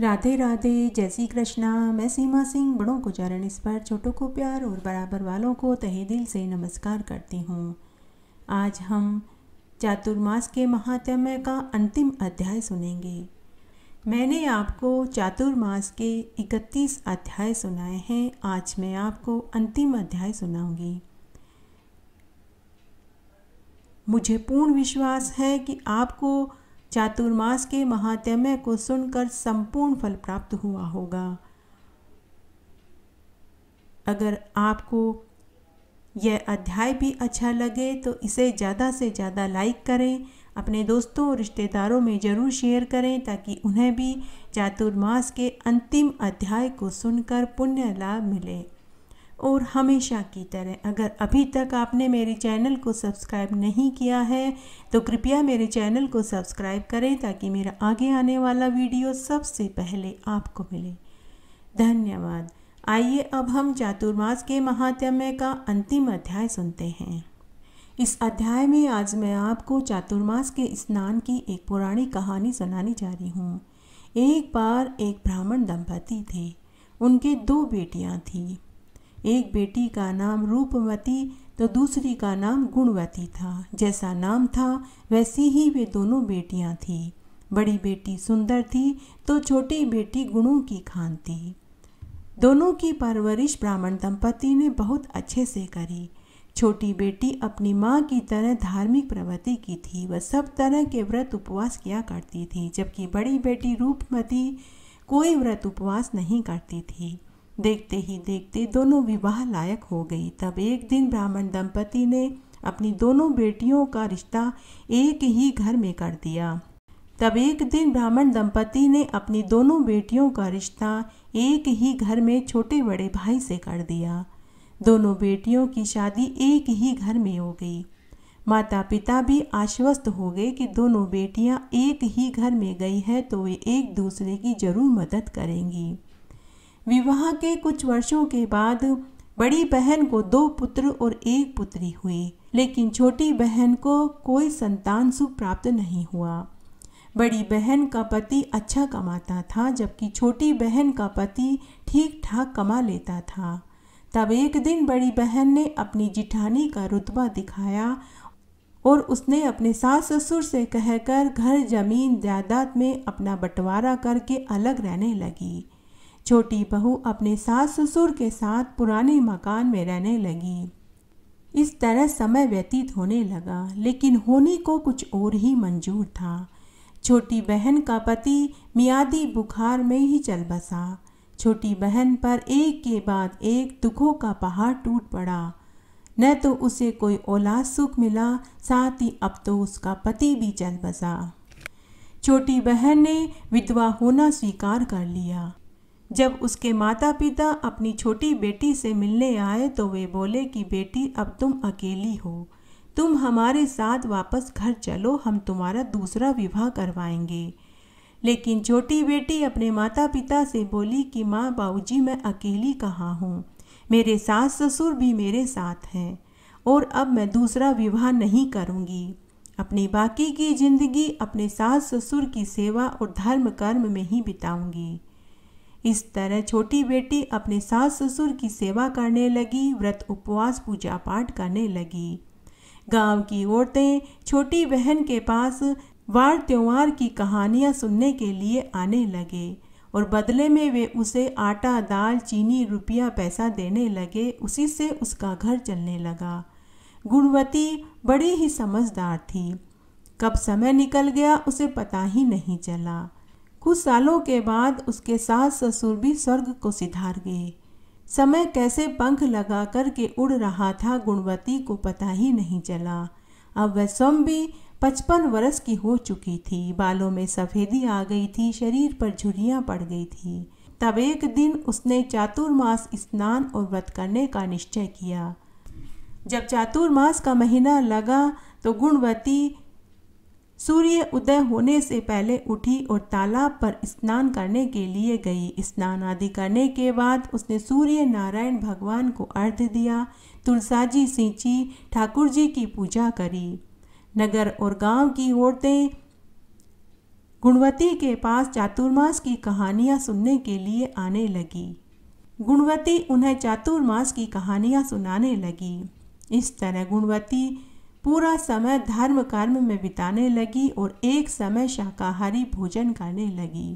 राधे राधे जय श्री कृष्णा मैं सीमा सिंह बड़ों को चरण पर छोटों को प्यार और बराबर वालों को तहे दिल से नमस्कार करती हूँ आज हम चातुर्मास के महात्म्य का अंतिम अध्याय सुनेंगे मैंने आपको चातुर्मास के 31 अध्याय सुनाए हैं आज मैं आपको अंतिम अध्याय सुनाऊंगी मुझे पूर्ण विश्वास है कि आपको चातुर्मास के महात्म्य को सुनकर संपूर्ण फल प्राप्त हुआ होगा अगर आपको यह अध्याय भी अच्छा लगे तो इसे ज़्यादा से ज़्यादा लाइक करें अपने दोस्तों और रिश्तेदारों में ज़रूर शेयर करें ताकि उन्हें भी चातुर्मास के अंतिम अध्याय को सुनकर पुण्य लाभ मिले और हमेशा की तरह अगर अभी तक आपने मेरे चैनल को सब्सक्राइब नहीं किया है तो कृपया मेरे चैनल को सब्सक्राइब करें ताकि मेरा आगे आने वाला वीडियो सबसे पहले आपको मिले धन्यवाद आइए अब हम चातुर्मास के महात्म्य का अंतिम अध्याय सुनते हैं इस अध्याय में आज मैं आपको चातुर्मास के स्नान की एक पुरानी कहानी सुनाने जा रही हूँ एक बार एक ब्राह्मण दंपति थे उनके दो बेटियाँ थीं एक बेटी का नाम रूपवती तो दूसरी का नाम गुणवती था जैसा नाम था वैसी ही वे दोनों बेटियां थीं बड़ी बेटी सुंदर थी तो छोटी बेटी गुणों की खान थी दोनों की परवरिश ब्राह्मण दंपति ने बहुत अच्छे से करी छोटी बेटी अपनी माँ की तरह धार्मिक प्रवृत्ति की थी वह सब तरह के व्रत उपवास किया करती थी जबकि बड़ी बेटी रूपमती कोई व्रत उपवास नहीं करती थी देखते ही देखते दोनों विवाह लायक हो गई तब एक दिन ब्राह्मण दंपति ने अपनी दोनों बेटियों का रिश्ता एक ही घर में कर दिया तब एक दिन ब्राह्मण दंपति ने अपनी दोनों बेटियों का रिश्ता एक ही घर में छोटे बड़े भाई से कर दिया दोनों बेटियों की शादी एक ही घर में हो गई माता पिता भी आश्वस्त हो गए कि दोनों बेटियां एक ही घर में गई है तो वे एक दूसरे की ज़रूर मदद करेंगी विवाह के कुछ वर्षों के बाद बड़ी बहन को दो पुत्र और एक पुत्री हुई लेकिन छोटी बहन को कोई संतान सुख प्राप्त नहीं हुआ बड़ी बहन का पति अच्छा कमाता था जबकि छोटी बहन का पति ठीक ठाक कमा लेता था तब एक दिन बड़ी बहन ने अपनी जिठानी का रुतबा दिखाया और उसने अपने सास ससुर से कहकर घर जमीन जायदाद में अपना बंटवारा करके अलग रहने लगी छोटी बहू अपने सास ससुर के साथ पुराने मकान में रहने लगी इस तरह समय व्यतीत होने लगा लेकिन होने को कुछ और ही मंजूर था छोटी बहन का पति मियादी बुखार में ही चल बसा छोटी बहन पर एक के बाद एक दुखों का पहाड़ टूट पड़ा न तो उसे कोई औलाद सुख मिला साथ ही अब तो उसका पति भी चल बसा छोटी बहन ने विधवा होना स्वीकार कर लिया जब उसके माता पिता अपनी छोटी बेटी से मिलने आए तो वे बोले कि बेटी अब तुम अकेली हो तुम हमारे साथ वापस घर चलो हम तुम्हारा दूसरा विवाह करवाएंगे लेकिन छोटी बेटी अपने माता पिता से बोली कि माँ बाबूजी मैं अकेली कहाँ हूँ मेरे सास ससुर भी मेरे साथ हैं और अब मैं दूसरा विवाह नहीं करूँगी अपनी बाकी की जिंदगी अपने सास ससुर की सेवा और धर्म कर्म में ही बिताऊंगी इस तरह छोटी बेटी अपने सास ससुर की सेवा करने लगी व्रत उपवास पूजा पाठ करने लगी गांव की औरतें छोटी बहन के पास वार त्योहार की कहानियां सुनने के लिए आने लगे और बदले में वे उसे आटा दाल चीनी रुपया पैसा देने लगे उसी से उसका घर चलने लगा गुणवती बड़ी ही समझदार थी कब समय निकल गया उसे पता ही नहीं चला कुछ सालों के बाद उसके सास ससुर भी स्वर्ग को सिधार गए समय कैसे पंख लगा कर के उड़ रहा था गुणवती को पता ही नहीं चला अब वह स्वयं भी पचपन वर्ष की हो चुकी थी बालों में सफ़ेदी आ गई थी शरीर पर झुरियाँ पड़ गई थी तब एक दिन उसने चातुर्मास स्नान और व्रत करने का निश्चय किया जब चातुर्मास का महीना लगा तो गुणवती सूर्य उदय होने से पहले उठी और तालाब पर स्नान करने के लिए गई स्नान आदि करने के बाद उसने सूर्य नारायण भगवान को अर्घ दिया तुलसा जी सींची ठाकुर जी की पूजा करी नगर और गांव की औरतें गुणवती के पास चातुर्मास की कहानियां सुनने के लिए आने लगी गुणवती उन्हें चातुर्मास की कहानियां सुनाने लगी इस तरह गुणवती पूरा समय धर्म कर्म में बिताने लगी और एक समय शाकाहारी भोजन करने लगी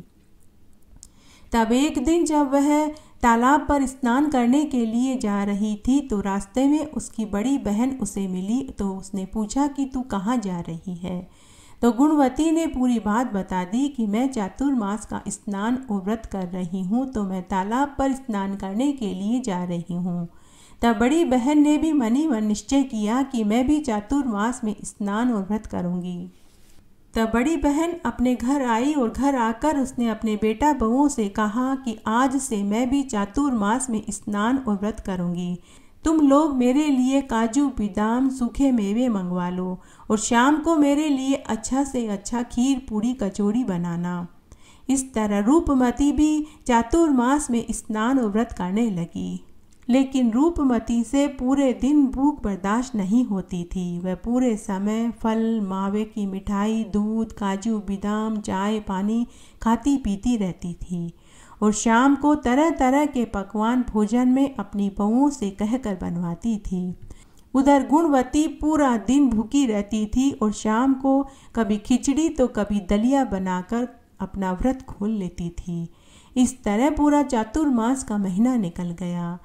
तब एक दिन जब वह तालाब पर स्नान करने के लिए जा रही थी तो रास्ते में उसकी बड़ी बहन उसे मिली तो उसने पूछा कि तू कहाँ जा रही है तो गुणवती ने पूरी बात बता दी कि मैं चातुर्मास का स्नान और व्रत कर रही हूँ तो मैं तालाब पर स्नान करने के लिए जा रही हूँ तब बड़ी बहन ने भी मनी मन निश्चय किया कि मैं भी चातुर्मास में स्नान और व्रत करूँगी तब बड़ी बहन अपने घर आई और घर आकर उसने अपने बेटा बहुओं से कहा कि आज से मैं भी चातुर्मास में स्नान और व्रत करूँगी तुम लोग मेरे लिए काजू बादाम सूखे मेवे मंगवा लो और शाम को मेरे लिए अच्छा से अच्छा खीर पूरी कचौड़ी बनाना इस तरह रूपमती भी चातुर्मास में स्नान और व्रत करने लगी लेकिन रूपमती से पूरे दिन भूख बर्दाश्त नहीं होती थी वह पूरे समय फल मावे की मिठाई दूध काजू बादाम चाय पानी खाती पीती रहती थी और शाम को तरह तरह के पकवान भोजन में अपनी बहुओं से कहकर बनवाती थी उधर गुणवती पूरा दिन भूखी रहती थी और शाम को कभी खिचड़ी तो कभी दलिया बनाकर अपना व्रत खोल लेती थी इस तरह पूरा चातुर्मास का महीना निकल गया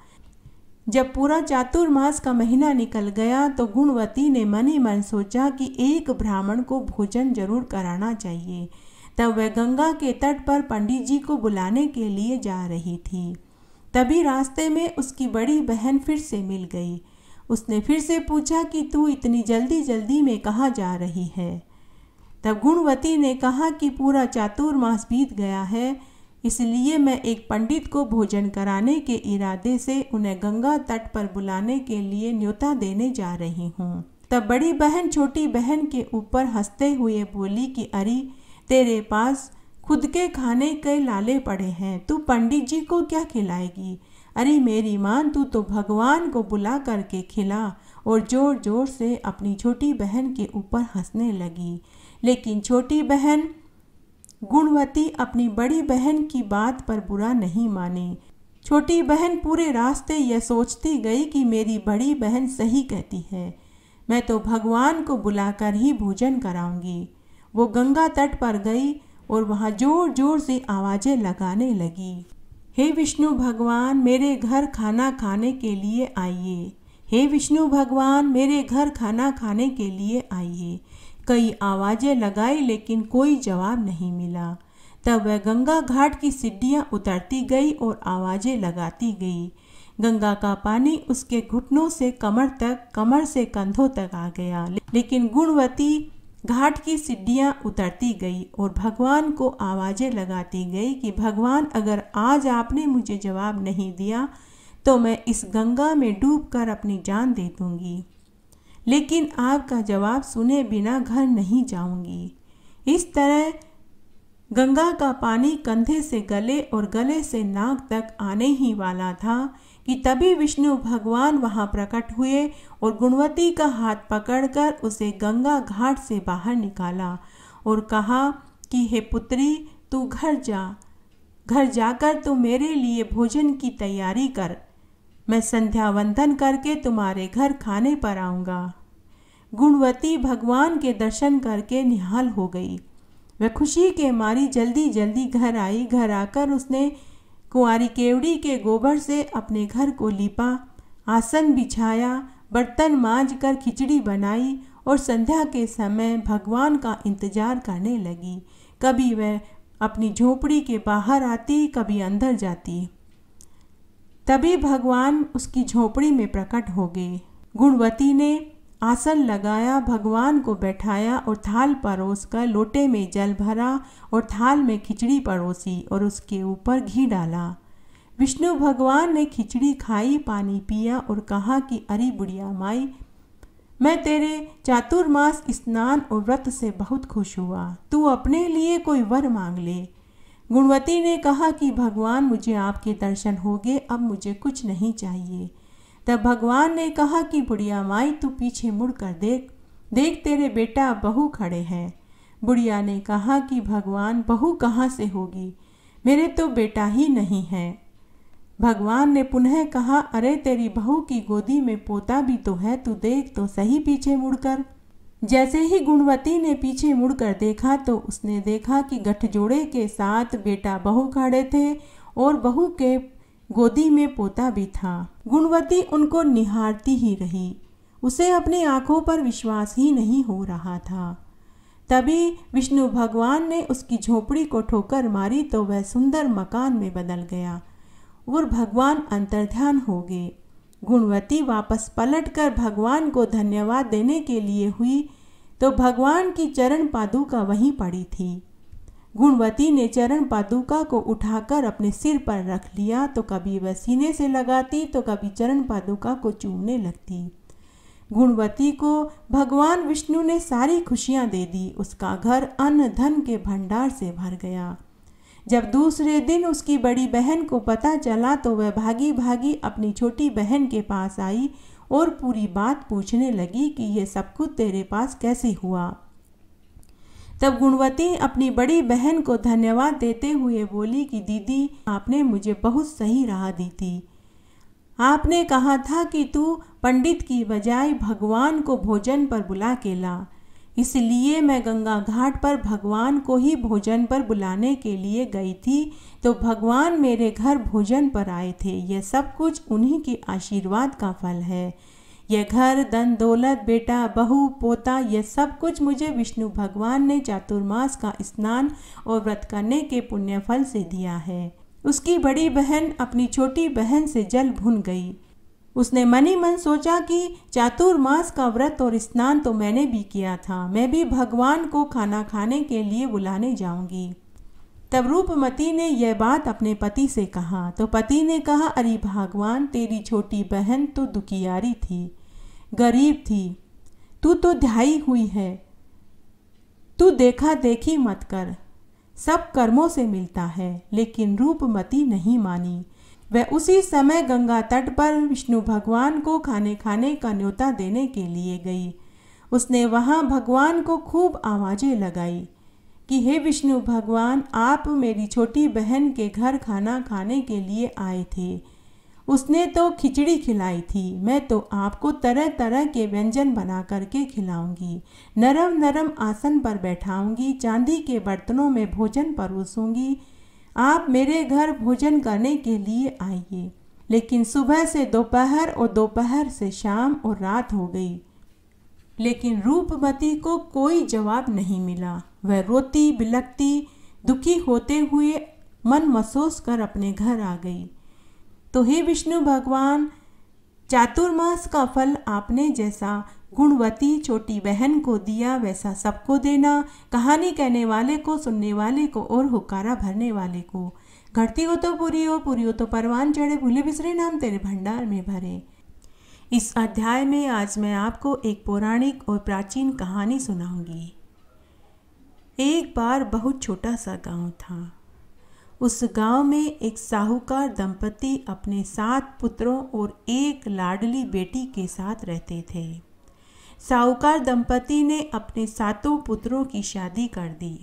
जब पूरा चातुर्मास का महीना निकल गया तो गुणवती ने मन ही मन सोचा कि एक ब्राह्मण को भोजन जरूर कराना चाहिए तब वह गंगा के तट पर पंडित जी को बुलाने के लिए जा रही थी तभी रास्ते में उसकी बड़ी बहन फिर से मिल गई उसने फिर से पूछा कि तू इतनी जल्दी जल्दी में कहाँ जा रही है तब गुणवती ने कहा कि पूरा चातुर्मास बीत गया है इसलिए मैं एक पंडित को भोजन कराने के इरादे से उन्हें गंगा तट पर बुलाने के लिए न्योता देने जा रही हूँ तब बड़ी बहन छोटी बहन के ऊपर हंसते हुए बोली कि अरे तेरे पास खुद के खाने के लाले पड़े हैं तू पंडित जी को क्या खिलाएगी अरे मेरी माँ तू तो भगवान को बुला करके खिला और ज़ोर ज़ोर से अपनी छोटी बहन के ऊपर हंसने लगी लेकिन छोटी बहन गुणवती अपनी बड़ी बहन की बात पर बुरा नहीं माने छोटी बहन पूरे रास्ते यह सोचती गई कि मेरी बड़ी बहन सही कहती है मैं तो भगवान को बुलाकर ही भोजन कराऊंगी वो गंगा तट पर गई और वहाँ जोर जोर से आवाज़ें लगाने लगी हे विष्णु भगवान मेरे घर खाना खाने के लिए आइए हे विष्णु भगवान मेरे घर खाना खाने के लिए आइए कई आवाज़ें लगाई लेकिन कोई जवाब नहीं मिला तब वह गंगा घाट की सीढ़ियाँ उतरती गई और आवाज़ें लगाती गई गंगा का पानी उसके घुटनों से कमर तक कमर से कंधों तक आ गया लेकिन गुणवती घाट की सीढ़ियाँ उतरती गई और भगवान को आवाज़ें लगाती गई कि भगवान अगर आज आपने मुझे जवाब नहीं दिया तो मैं इस गंगा में डूब कर अपनी जान दे दूँगी लेकिन आपका जवाब सुने बिना घर नहीं जाऊंगी इस तरह गंगा का पानी कंधे से गले और गले से नाक तक आने ही वाला था कि तभी विष्णु भगवान वहां प्रकट हुए और गुणवती का हाथ पकड़कर उसे गंगा घाट से बाहर निकाला और कहा कि हे पुत्री तू घर जा घर जाकर तू मेरे लिए भोजन की तैयारी कर मैं संध्या वंदन करके तुम्हारे घर खाने पर आऊँगा गुणवती भगवान के दर्शन करके निहाल हो गई वह खुशी के मारी जल्दी जल्दी घर आई घर आकर उसने कुंवारी केवड़ी के गोबर से अपने घर को लीपा आसन बिछाया बर्तन मांज कर खिचड़ी बनाई और संध्या के समय भगवान का इंतजार करने लगी कभी वह अपनी झोपड़ी के बाहर आती कभी अंदर जाती तभी भगवान उसकी झोपड़ी में प्रकट हो गए गुणवती ने आसन लगाया भगवान को बैठाया और थाल परोस कर लोटे में जल भरा और थाल में खिचड़ी परोसी और उसके ऊपर घी डाला विष्णु भगवान ने खिचड़ी खाई पानी पिया और कहा कि अरे बुढ़िया माई मैं तेरे चातुर्मास स्नान और व्रत से बहुत खुश हुआ तू अपने लिए कोई वर मांग ले गुणवती ने कहा कि भगवान मुझे आपके दर्शन हो गए अब मुझे कुछ नहीं चाहिए तब भगवान ने कहा कि बुढ़िया माई तू पीछे मुड़ कर देख देख तेरे बेटा बहू खड़े हैं बुढ़िया ने कहा कि भगवान बहू कहाँ से होगी मेरे तो बेटा ही नहीं है भगवान ने पुनः कहा अरे तेरी बहू की गोदी में पोता भी तो है तू देख तो सही पीछे मुड़कर जैसे ही गुणवती ने पीछे मुड़कर देखा तो उसने देखा कि गठजोड़े के साथ बेटा बहू खड़े थे और बहू के गोदी में पोता भी था गुणवती उनको निहारती ही रही उसे अपनी आंखों पर विश्वास ही नहीं हो रहा था तभी विष्णु भगवान ने उसकी झोपड़ी को ठोकर मारी तो वह सुंदर मकान में बदल गया और भगवान अंतर्ध्यान हो गए गुणवती वापस पलटकर भगवान को धन्यवाद देने के लिए हुई तो भगवान की चरण पादुका वहीं पड़ी थी गुणवती ने चरण पादुका को उठाकर अपने सिर पर रख लिया तो कभी वह सीने से लगाती तो कभी चरण पादुका को चूमने लगती गुणवती को भगवान विष्णु ने सारी खुशियां दे दी उसका घर अन्न धन के भंडार से भर गया जब दूसरे दिन उसकी बड़ी बहन को पता चला तो वह भागी भागी अपनी छोटी बहन के पास आई और पूरी बात पूछने लगी कि यह सब कुछ तेरे पास कैसे हुआ तब गुणवती अपनी बड़ी बहन को धन्यवाद देते हुए बोली कि दीदी आपने मुझे बहुत सही राह दी थी आपने कहा था कि तू पंडित की बजाय भगवान को भोजन पर बुला के ला इसलिए मैं गंगा घाट पर भगवान को ही भोजन पर बुलाने के लिए गई थी तो भगवान मेरे घर भोजन पर आए थे यह सब कुछ उन्हीं के आशीर्वाद का फल है यह घर धन दौलत बेटा बहू पोता यह सब कुछ मुझे विष्णु भगवान ने चातुर्मास का स्नान और व्रत करने के पुण्य फल से दिया है उसकी बड़ी बहन अपनी छोटी बहन से जल भुन गई उसने मन ही मन सोचा कि चातुर्मास का व्रत और स्नान तो मैंने भी किया था मैं भी भगवान को खाना खाने के लिए बुलाने जाऊंगी तब रूपमती ने यह बात अपने पति से कहा तो पति ने कहा अरे भगवान तेरी छोटी बहन तो दुखियारी थी गरीब थी तू तो ध्याई हुई है तू देखा देखी मत कर सब कर्मों से मिलता है लेकिन रूपमती नहीं मानी वह उसी समय गंगा तट पर विष्णु भगवान को खाने खाने का न्योता देने के लिए गई उसने वहाँ भगवान को खूब आवाज़ें लगाई कि हे विष्णु भगवान आप मेरी छोटी बहन के घर खाना खाने के लिए आए थे उसने तो खिचड़ी खिलाई थी मैं तो आपको तरह तरह के व्यंजन बना करके खिलाऊंगी नरम नरम आसन पर बैठाऊंगी चांदी के बर्तनों में भोजन परोसूंगी आप मेरे घर भोजन करने के लिए आइए लेकिन सुबह से दोपहर और दोपहर से शाम और रात हो गई लेकिन रूपवती को कोई जवाब नहीं मिला वह रोती बिलकती दुखी होते हुए मन महसूस कर अपने घर आ गई तो हे विष्णु भगवान चातुर्मास का फल आपने जैसा गुणवती छोटी बहन को दिया वैसा सबको देना कहानी कहने वाले को सुनने वाले को और हुकारा भरने वाले को घटती हो तो पूरी हो पूरी हो तो परवान चढ़े भूले बिसरे नाम तेरे भंडार में भरे इस अध्याय में आज मैं आपको एक पौराणिक और प्राचीन कहानी सुनाऊंगी एक बार बहुत छोटा सा गांव था उस गांव में एक साहूकार दंपति अपने सात पुत्रों और एक लाडली बेटी के साथ रहते थे साहूकार दंपति ने अपने सातों पुत्रों की शादी कर दी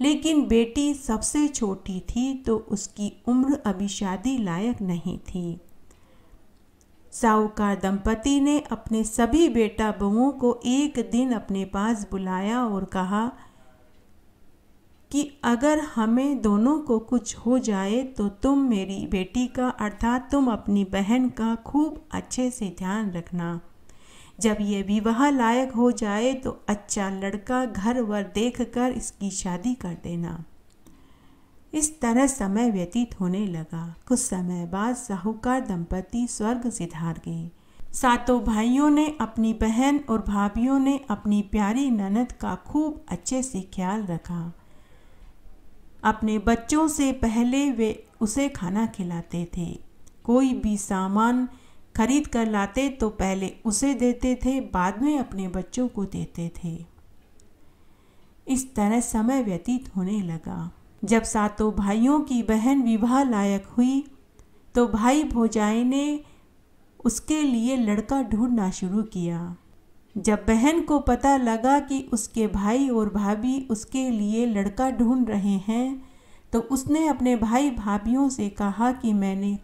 लेकिन बेटी सबसे छोटी थी तो उसकी उम्र अभी शादी लायक नहीं थी साहूकार दंपति ने अपने सभी बेटा बहुओं को एक दिन अपने पास बुलाया और कहा कि अगर हमें दोनों को कुछ हो जाए तो तुम मेरी बेटी का अर्थात तुम अपनी बहन का खूब अच्छे से ध्यान रखना जब ये विवाह लायक हो जाए तो अच्छा लड़का घर वर देख कर इसकी शादी कर देना इस तरह समय व्यतीत होने लगा कुछ समय बाद साहूकार दंपति स्वर्ग सिधार गए सातों भाइयों ने अपनी बहन और भाभियों ने अपनी प्यारी ननद का खूब अच्छे से ख्याल रखा अपने बच्चों से पहले वे उसे खाना खिलाते थे कोई भी सामान खरीद कर लाते तो पहले उसे देते थे बाद में अपने बच्चों को देते थे इस तरह समय व्यतीत होने लगा जब सातों भाइयों की बहन विवाह लायक हुई तो भाई भोजाई ने उसके लिए लड़का ढूंढना शुरू किया जब बहन को पता लगा कि उसके भाई और भाभी उसके लिए लड़का ढूंढ रहे हैं तो उसने अपने भाई भाभियों से कहा कि मैंने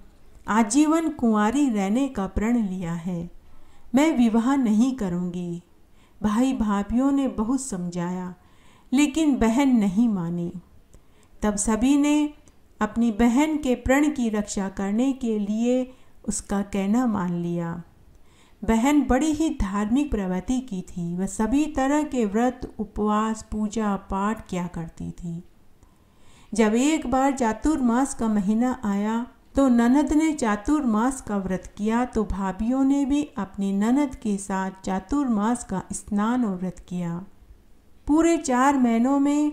आजीवन कुंवारी रहने का प्रण लिया है मैं विवाह नहीं करूँगी भाई भाभियों ने बहुत समझाया लेकिन बहन नहीं मानी तब सभी ने अपनी बहन के प्रण की रक्षा करने के लिए उसका कहना मान लिया बहन बड़ी ही धार्मिक प्रवृत्ति की थी वह सभी तरह के व्रत उपवास पूजा पाठ किया करती थी जब एक बार चातुर्मास का महीना आया तो ननद ने चातुर्मास का व्रत किया तो भाभियों ने भी अपनी ननद के साथ चातुर्मास का स्नान और व्रत किया पूरे चार महीनों में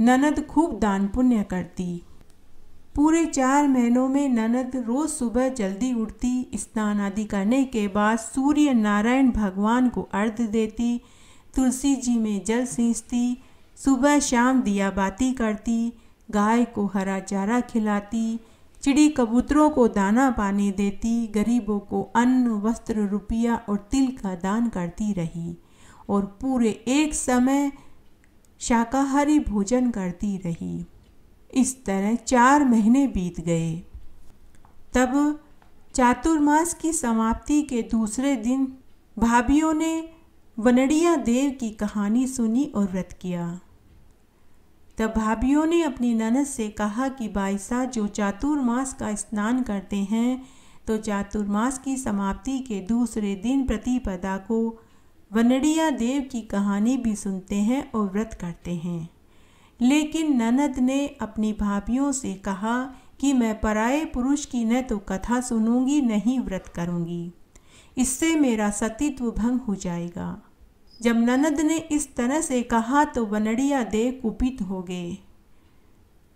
ननद खूब दान पुण्य करती पूरे चार महीनों में ननद रोज़ सुबह जल्दी उठती स्नान आदि करने के बाद सूर्य नारायण भगवान को अर्ध देती तुलसी जी में जल सींचती सुबह शाम दिया बाती करती गाय को हरा चारा खिलाती चिड़ी कबूतरों को दाना पानी देती गरीबों को अन्न वस्त्र रुपया और तिल का दान करती रही और पूरे एक समय शाकाहारी भोजन करती रही इस तरह चार महीने बीत गए तब चातुर्मास की समाप्ति के दूसरे दिन भाभियों ने वनड़िया देव की कहानी सुनी और व्रत किया तब भाभीियों ने अपनी ननद से कहा कि बाईसा जो चातुर्मास का स्नान करते हैं तो चातुर्मास की समाप्ति के दूसरे दिन प्रतिपदा को वनड़िया देव की कहानी भी सुनते हैं और व्रत करते हैं लेकिन ननद ने अपनी भाभीियों से कहा कि मैं पराये पुरुष की न तो कथा सुनूंगी नहीं व्रत करूंगी इससे मेरा सतीत्व भंग हो जाएगा जब ननद ने इस तरह से कहा तो वनड़िया देव कुपित हो गए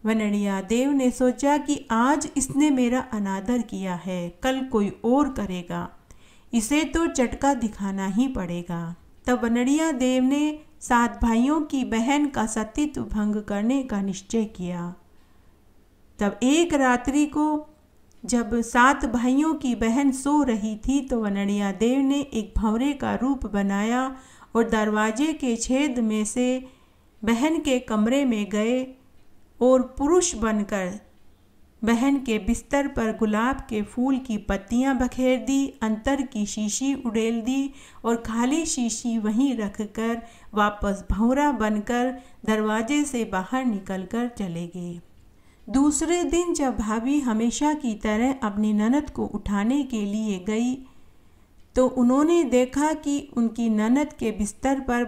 वनड़िया देव ने सोचा कि आज इसने मेरा अनादर किया है कल कोई और करेगा इसे तो चटका दिखाना ही पड़ेगा तब वनड़िया देव ने सात भाइयों की बहन का सतीत्व भंग करने का निश्चय किया तब एक रात्रि को जब सात भाइयों की बहन सो रही थी तो वनड़िया देव ने एक भंवरे का रूप बनाया और दरवाजे के छेद में से बहन के कमरे में गए और पुरुष बनकर बहन के बिस्तर पर गुलाब के फूल की पत्तियां बखेर दी अंतर की शीशी उड़ेल दी और खाली शीशी वहीं रखकर वापस भौरा बनकर दरवाजे से बाहर निकलकर चले गए दूसरे दिन जब भाभी हमेशा की तरह अपनी ननद को उठाने के लिए गई तो उन्होंने देखा कि उनकी ननद के बिस्तर पर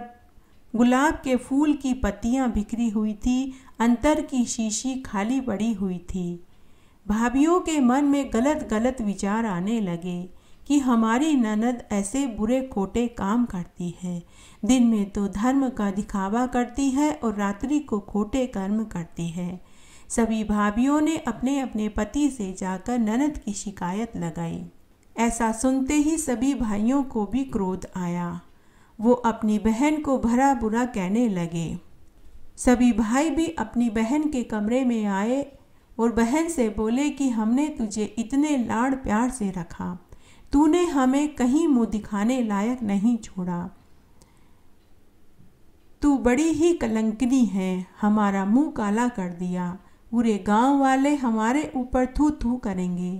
गुलाब के फूल की पत्तियां बिखरी हुई थी अंतर की शीशी खाली पड़ी हुई थी भाभियों के मन में गलत गलत विचार आने लगे कि हमारी ननद ऐसे बुरे खोटे काम करती है दिन में तो धर्म का दिखावा करती है और रात्रि को खोटे कर्म करती है सभी भाभियों ने अपने अपने पति से जाकर ननद की शिकायत लगाई ऐसा सुनते ही सभी भाइयों को भी क्रोध आया वो अपनी बहन को भरा बुरा कहने लगे सभी भाई भी अपनी बहन के कमरे में आए और बहन से बोले कि हमने तुझे इतने लाड़ प्यार से रखा तूने हमें कहीं मुँह दिखाने लायक नहीं छोड़ा तू बड़ी ही कलंकनी है हमारा मुंह काला कर दिया पूरे गांव वाले हमारे ऊपर थू थू करेंगे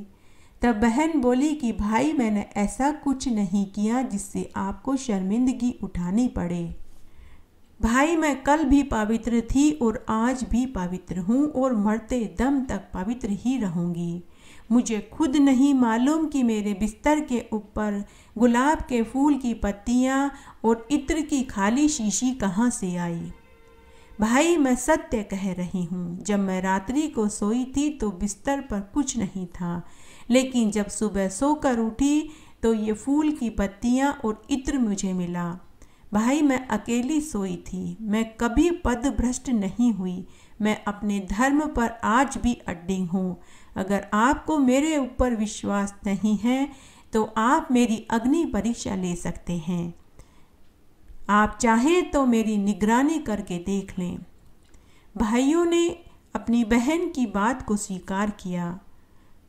तब बहन बोली कि भाई मैंने ऐसा कुछ नहीं किया जिससे आपको शर्मिंदगी उठानी पड़े भाई मैं कल भी पवित्र थी और आज भी पवित्र हूँ और मरते दम तक पवित्र ही रहूँगी मुझे खुद नहीं मालूम कि मेरे बिस्तर के ऊपर गुलाब के फूल की पत्तियाँ और इत्र की खाली शीशी कहाँ से आई भाई मैं सत्य कह रही हूँ जब मैं रात्रि को सोई थी तो बिस्तर पर कुछ नहीं था लेकिन जब सुबह सोकर उठी तो ये फूल की पत्तियाँ और इत्र मुझे मिला भाई मैं अकेली सोई थी मैं कभी पद भ्रष्ट नहीं हुई मैं अपने धर्म पर आज भी अड्डी हूँ अगर आपको मेरे ऊपर विश्वास नहीं है तो आप मेरी अग्नि परीक्षा ले सकते हैं आप चाहें तो मेरी निगरानी करके देख लें भाइयों ने अपनी बहन की बात को स्वीकार किया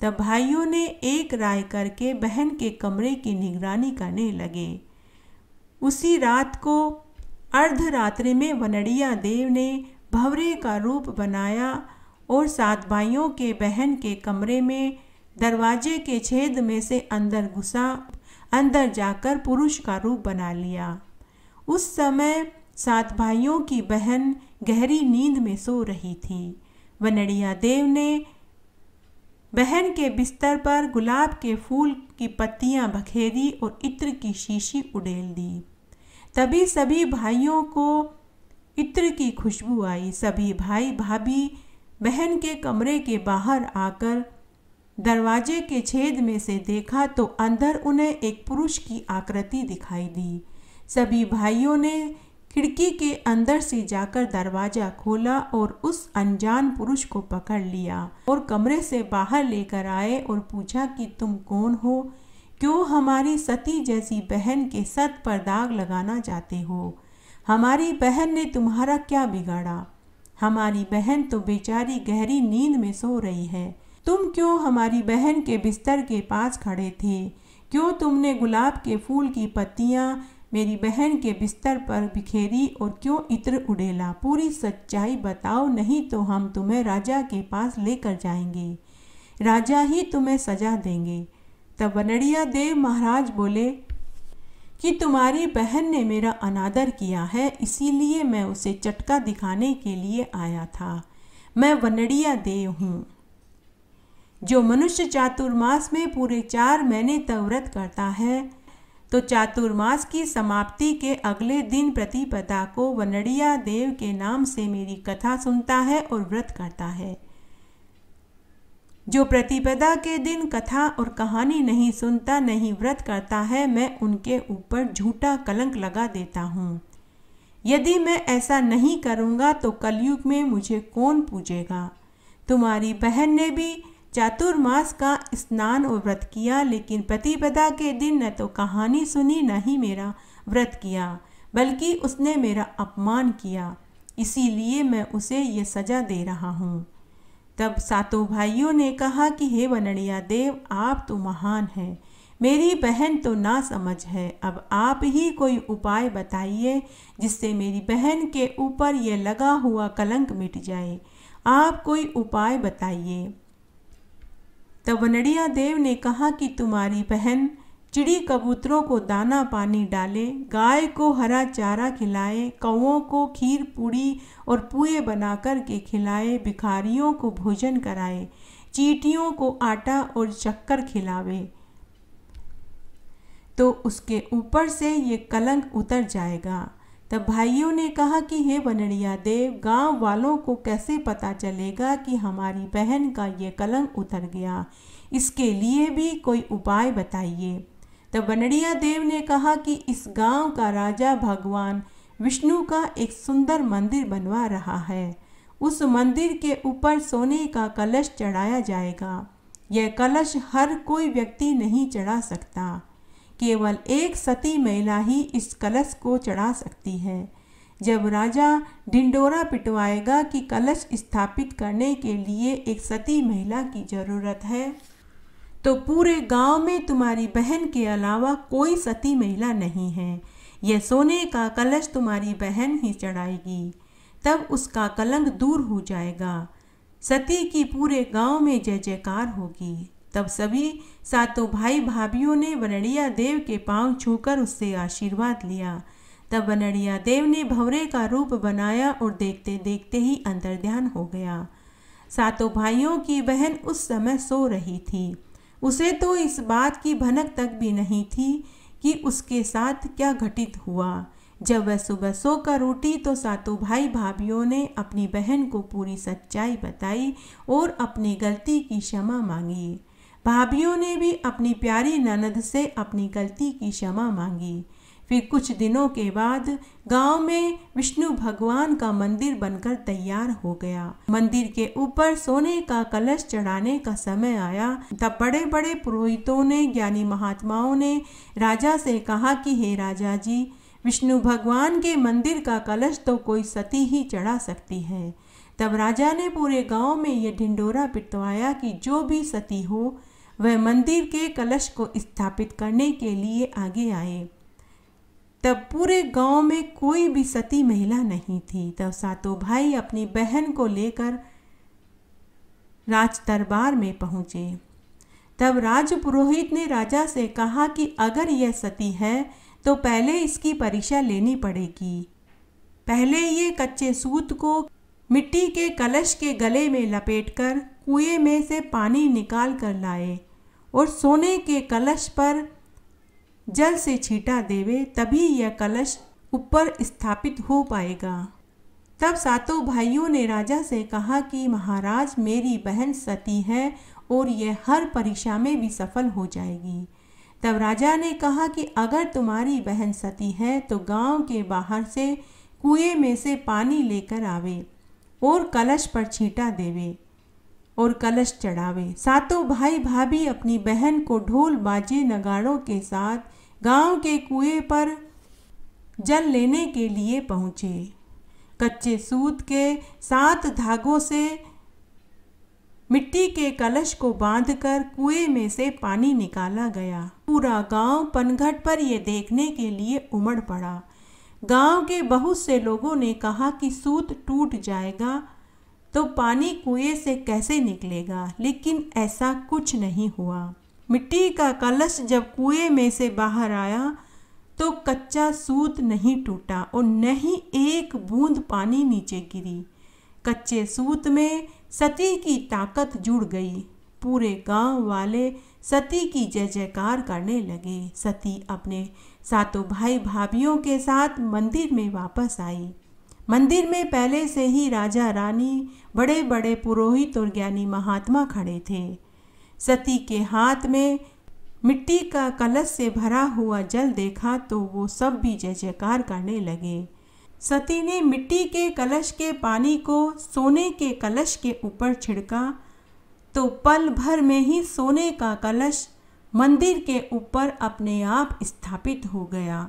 तब भाइयों ने एक राय करके बहन के कमरे की निगरानी करने लगे उसी रात को अर्धरात्रि में वनड़िया देव ने भवरे का रूप बनाया और सात भाइयों के बहन के कमरे में दरवाजे के छेद में से अंदर घुसा अंदर जाकर पुरुष का रूप बना लिया उस समय सात भाइयों की बहन गहरी नींद में सो रही थी वनड़िया देव ने बहन के बिस्तर पर गुलाब के फूल की पत्तियां बखेरी और इत्र की शीशी उडेल दी तभी सभी भाइयों को इत्र की खुशबू आई सभी भाई भाभी बहन के कमरे के बाहर आकर दरवाजे के छेद में से देखा तो अंदर उन्हें एक पुरुष की आकृति दिखाई दी सभी भाइयों ने खिड़की के अंदर से जाकर दरवाजा खोला और उस अनजान पुरुष को पकड़ लिया और कमरे से बाहर लेकर आए और पूछा कि तुम कौन हो क्यों हमारी सती जैसी बहन के सत पर दाग लगाना चाहते हो हमारी बहन ने तुम्हारा क्या बिगाड़ा हमारी बहन तो बेचारी गहरी नींद में सो रही है तुम क्यों हमारी बहन के बिस्तर के पास खड़े थे क्यों तुमने गुलाब के फूल की पत्तियाँ मेरी बहन के बिस्तर पर बिखेरी और क्यों इत्र उड़ेला पूरी सच्चाई बताओ नहीं तो हम तुम्हें राजा के पास लेकर जाएंगे राजा ही तुम्हें सजा देंगे तब वनड़िया देव महाराज बोले कि तुम्हारी बहन ने मेरा अनादर किया है इसीलिए मैं उसे चटका दिखाने के लिए आया था मैं वनड़िया देव हूँ जो मनुष्य चातुर्मास में पूरे चार महीने तव्रत व्रत करता है तो चातुर्मास की समाप्ति के अगले दिन प्रतिपदा को वनड़िया देव के नाम से मेरी कथा सुनता है और व्रत करता है जो प्रतिपदा के दिन कथा और कहानी नहीं सुनता नहीं व्रत करता है मैं उनके ऊपर झूठा कलंक लगा देता हूँ यदि मैं ऐसा नहीं करूँगा तो कलयुग में मुझे कौन पूजेगा तुम्हारी बहन ने भी चातुर्मास का स्नान और व्रत किया लेकिन प्रतिपदा के दिन न तो कहानी सुनी न ही मेरा व्रत किया बल्कि उसने मेरा अपमान किया इसीलिए मैं उसे ये सजा दे रहा हूँ तब सातों भाइयों ने कहा कि हे वनड़िया देव आप तो महान हैं मेरी बहन तो ना समझ है अब आप ही कोई उपाय बताइए जिससे मेरी बहन के ऊपर यह लगा हुआ कलंक मिट जाए आप कोई उपाय बताइए तब वनड़िया देव ने कहा कि तुम्हारी बहन चिड़ी कबूतरों को दाना पानी डाले गाय को हरा चारा खिलाए कौओं को खीर पूड़ी और पुए बना कर के खिलाए भिखारियों को भोजन कराए चीटियों को आटा और चक्कर खिलावे तो उसके ऊपर से ये कलंक उतर जाएगा तब भाइयों ने कहा कि हे बनड़िया देव गांव वालों को कैसे पता चलेगा कि हमारी बहन का ये कलंक उतर गया इसके लिए भी कोई उपाय बताइए तब बनड़िया देव ने कहा कि इस गांव का राजा भगवान विष्णु का एक सुंदर मंदिर बनवा रहा है उस मंदिर के ऊपर सोने का कलश चढ़ाया जाएगा यह कलश हर कोई व्यक्ति नहीं चढ़ा सकता केवल एक सती महिला ही इस कलश को चढ़ा सकती है जब राजा ढिंडोरा पिटवाएगा कि कलश स्थापित करने के लिए एक सती महिला की जरूरत है तो पूरे गांव में तुम्हारी बहन के अलावा कोई सती महिला नहीं है यह सोने का कलश तुम्हारी बहन ही चढ़ाएगी तब उसका कलंक दूर हो जाएगा सती की पूरे गांव में जय जयकार होगी तब सभी सातों भाई भाभियों ने वनड़िया देव के पांव छूकर उससे आशीर्वाद लिया तब वनड़िया देव ने भवरे का रूप बनाया और देखते देखते ही अंतर ध्यान हो गया सातों भाइयों की बहन उस समय सो रही थी उसे तो इस बात की भनक तक भी नहीं थी कि उसके साथ क्या घटित हुआ जब वह सुबह सोकर उठी तो सातों भाई भाभियों ने अपनी बहन को पूरी सच्चाई बताई और अपनी गलती की क्षमा मांगी भाभियों ने भी अपनी प्यारी ननद से अपनी गलती की क्षमा मांगी फिर कुछ दिनों के बाद गांव में विष्णु भगवान का मंदिर बनकर तैयार हो गया मंदिर के ऊपर सोने का कलश चढ़ाने का समय आया तब बड़े बड़े पुरोहितों ने ज्ञानी महात्माओं ने राजा से कहा कि हे राजा जी विष्णु भगवान के मंदिर का कलश तो कोई सती ही चढ़ा सकती है तब राजा ने पूरे गांव में यह ढिंडोरा पिटवाया कि जो भी सती हो वह मंदिर के कलश को स्थापित करने के लिए आगे आए तब पूरे गांव में कोई भी सती महिला नहीं थी तब सातों भाई अपनी बहन को लेकर राज दरबार में पहुंचे तब राज पुरोहित ने राजा से कहा कि अगर यह सती है तो पहले इसकी परीक्षा लेनी पड़ेगी पहले ये कच्चे सूत को मिट्टी के कलश के गले में लपेटकर कुएं में से पानी निकाल कर लाए और सोने के कलश पर जल से छीटा देवे तभी यह कलश ऊपर स्थापित हो पाएगा तब सातों भाइयों ने राजा से कहा कि महाराज मेरी बहन सती है और यह हर परीक्षा में भी सफल हो जाएगी तब राजा ने कहा कि अगर तुम्हारी बहन सती है तो गांव के बाहर से कुएं में से पानी लेकर आवे और कलश पर छींटा देवे और कलश चढ़ावे सातों भाई भाभी अपनी बहन को ढोल बाजे नगाड़ों के साथ गांव के कुएं पर जल लेने के लिए पहुंचे कच्चे सूत के सात धागों से मिट्टी के कलश को बांधकर कुएं में से पानी निकाला गया पूरा गांव पनघट पर यह देखने के लिए उमड़ पड़ा गांव के बहुत से लोगों ने कहा कि सूत टूट जाएगा तो पानी कुएं से कैसे निकलेगा लेकिन ऐसा कुछ नहीं हुआ मिट्टी का कलश जब कुएं में से बाहर आया तो कच्चा सूत नहीं टूटा और न ही एक बूंद पानी नीचे गिरी कच्चे सूत में सती की ताकत जुड़ गई पूरे गांव वाले सती की जय जयकार करने लगे सती अपने सातों भाई भाभियों के साथ मंदिर में वापस आई मंदिर में पहले से ही राजा रानी बड़े बड़े पुरोहित और ज्ञानी महात्मा खड़े थे सती के हाथ में मिट्टी का कलश से भरा हुआ जल देखा तो वो सब भी जय जयकार करने लगे सती ने मिट्टी के कलश के पानी को सोने के कलश के ऊपर छिड़का तो पल भर में ही सोने का कलश मंदिर के ऊपर अपने आप स्थापित हो गया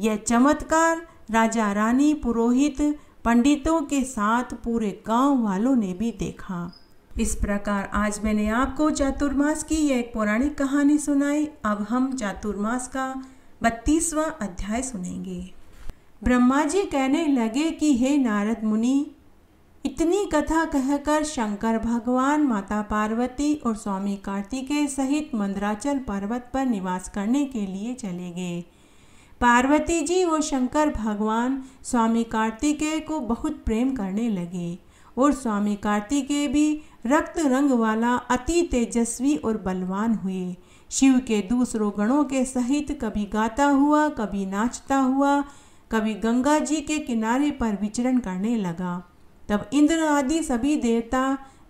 यह चमत्कार राजा रानी पुरोहित पंडितों के साथ पूरे गांव वालों ने भी देखा इस प्रकार आज मैंने आपको चातुर्मास की यह एक पौराणिक कहानी सुनाई अब हम चातुर्मास का बत्तीसवा अध्याय सुनेंगे ब्रह्मा जी कहने लगे कि हे नारद मुनि इतनी कथा कहकर शंकर भगवान माता पार्वती और स्वामी कार्तिकेय सहित मंदराचल पर्वत पर निवास करने के लिए चले गए पार्वती जी और शंकर भगवान स्वामी कार्तिकेय को बहुत प्रेम करने लगे और स्वामी कार्तिकेय भी रक्त रंग वाला अति तेजस्वी और बलवान हुए शिव के दूसरों गणों के सहित कभी गाता हुआ कभी नाचता हुआ कभी गंगा जी के किनारे पर विचरण करने लगा तब इंद्र आदि सभी देवता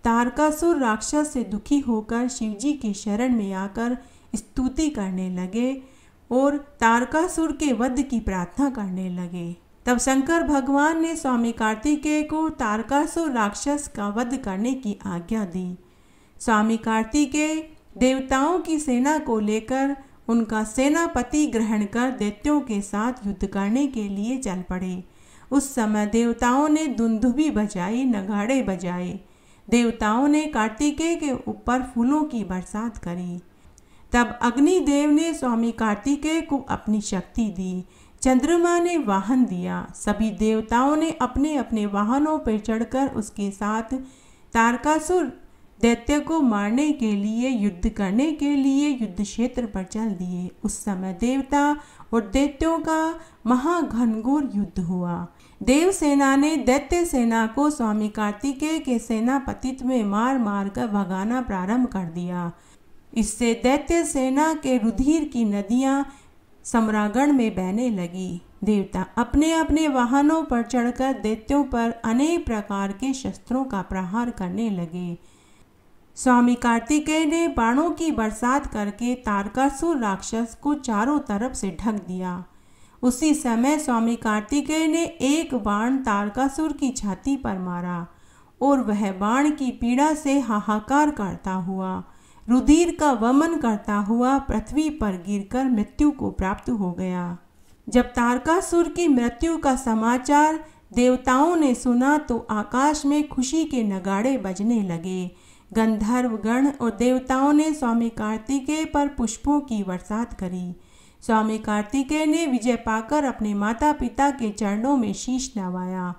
तारकासुर राक्षस से दुखी होकर शिव जी की शरण में आकर स्तुति करने लगे और तारकासुर के वध की प्रार्थना करने लगे तब शंकर भगवान ने स्वामी कार्तिकेय को तारकासुर राक्षस का वध करने की आज्ञा दी स्वामी कार्तिकेय देवताओं की सेना को लेकर उनका सेनापति ग्रहण कर दैत्यों के साथ युद्ध करने के लिए चल पड़े उस समय देवताओं ने धुंधुबी बजाई नगाड़े बजाए देवताओं ने कार्तिकेय के ऊपर फूलों की बरसात करी तब अग्निदेव ने स्वामी कार्तिकेय को अपनी शक्ति दी चंद्रमा ने वाहन दिया सभी देवताओं ने अपने अपने वाहनों पर चढ़कर उसके साथ तारकासुर दैत्य को मारने के लिए युद्ध करने के लिए युद्ध क्षेत्र पर चल दिए उस समय देवता और दैत्यों का महाघनघोर युद्ध हुआ देव सेना ने दैत्य सेना को स्वामी कार्तिकेय के सेनापतित्व में मार मार कर भगाना प्रारंभ कर दिया इससे दैत्य सेना के रुधिर की नदियां सम्रागण में बहने लगी देवता अपने अपने वाहनों पर चढ़कर दैत्यों पर अनेक प्रकार के शस्त्रों का प्रहार करने लगे स्वामी कार्तिकेय ने बाणों की बरसात करके तारकासुर राक्षस को चारों तरफ से ढक दिया उसी समय स्वामी कार्तिकेय ने एक बाण तारकासुर की छाती पर मारा और वह बाण की पीड़ा से हाहाकार करता हुआ रुधिर का वमन करता हुआ पृथ्वी पर गिरकर मृत्यु को प्राप्त हो गया जब तारकासुर की मृत्यु का समाचार देवताओं ने सुना तो आकाश में खुशी के नगाड़े बजने लगे गंधर्व गण और देवताओं ने स्वामी कार्तिकेय पर पुष्पों की बरसात करी स्वामी कार्तिकेय ने विजय पाकर अपने माता पिता के चरणों में शीश नवाया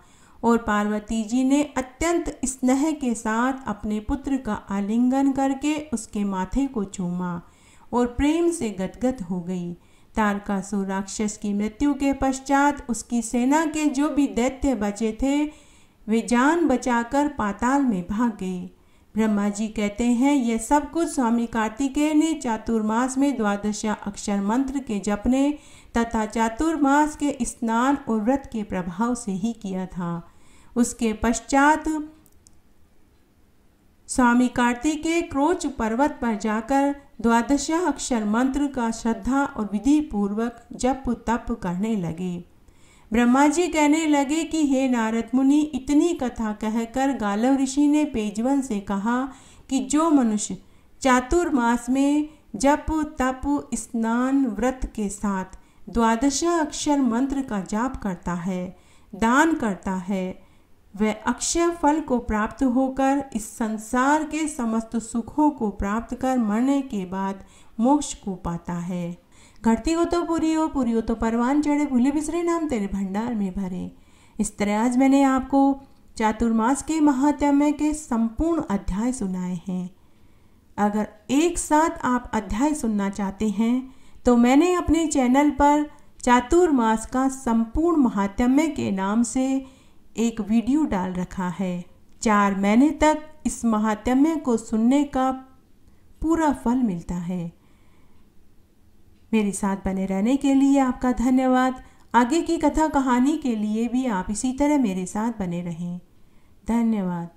और पार्वती जी ने अत्यंत स्नेह के साथ अपने पुत्र का आलिंगन करके उसके माथे को चूमा और प्रेम से गदगद हो गई तारकासुर राक्षस की मृत्यु के पश्चात उसकी सेना के जो भी दैत्य बचे थे वे जान बचाकर पाताल में भाग गए ब्रह्मा जी कहते हैं यह सब कुछ स्वामी कार्तिकेय ने चातुर्मास में द्वादशा अक्षर मंत्र के जपने तथा चातुर्मास के स्नान और व्रत के प्रभाव से ही किया था उसके पश्चात स्वामी कार्तिकेय क्रोच पर्वत पर जाकर द्वादशा अक्षर मंत्र का श्रद्धा और विधि पूर्वक जप तप करने लगे ब्रह्मा जी कहने लगे कि हे नारद मुनि इतनी कथा कहकर गालव ऋषि ने पेजवन से कहा कि जो मनुष्य चातुर्मास में जप तप स्नान व्रत के साथ द्वादशा अक्षर मंत्र का जाप करता है दान करता है वह अक्षय फल को प्राप्त होकर इस संसार के समस्त सुखों को प्राप्त कर मरने के बाद मोक्ष को पाता है घटती हो तो पूरी हो पूरी हो तो परवान चढ़े भूले बिसरे नाम तेरे भंडार में भरे इस तरह आज मैंने आपको चातुर्मास के महात्म्य के संपूर्ण अध्याय सुनाए हैं अगर एक साथ आप अध्याय सुनना चाहते हैं तो मैंने अपने चैनल पर चातुर्मास का संपूर्ण महात्म्य के नाम से एक वीडियो डाल रखा है चार महीने तक इस महात्म्य को सुनने का पूरा फल मिलता है मेरे साथ बने रहने के लिए आपका धन्यवाद आगे की कथा कहानी के लिए भी आप इसी तरह मेरे साथ बने रहें धन्यवाद